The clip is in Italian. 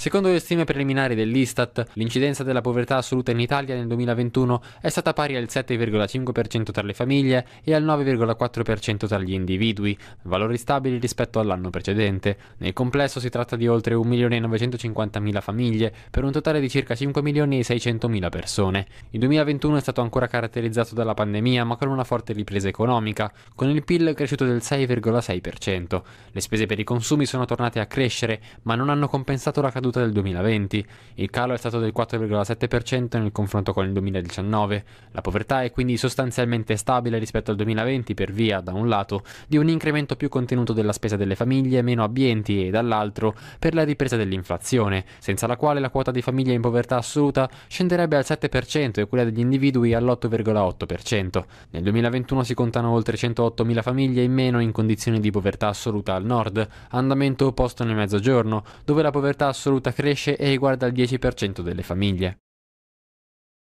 Secondo le stime preliminari dell'Istat, l'incidenza della povertà assoluta in Italia nel 2021 è stata pari al 7,5% tra le famiglie e al 9,4% tra gli individui, valori stabili rispetto all'anno precedente. Nel complesso si tratta di oltre 1.950.000 famiglie, per un totale di circa 5.600.000 persone. Il 2021 è stato ancora caratterizzato dalla pandemia, ma con una forte ripresa economica, con il PIL cresciuto del 6,6%. Le spese per i consumi sono tornate a crescere, ma non hanno compensato la caduta battuta del 2020. Il calo è stato del 4,7% nel confronto con il 2019. La povertà è quindi sostanzialmente stabile rispetto al 2020 per via, da un lato, di un incremento più contenuto della spesa delle famiglie meno abbienti e dall'altro per la ripresa dell'inflazione, senza la quale la quota di famiglie in povertà assoluta scenderebbe al 7% e quella degli individui all'8,8%. Nel 2021 si contano oltre 108.000 famiglie in meno in condizioni di povertà assoluta al nord, andamento opposto nel mezzogiorno, dove la povertà assoluta tenuta cresce e riguarda il 10% delle famiglie.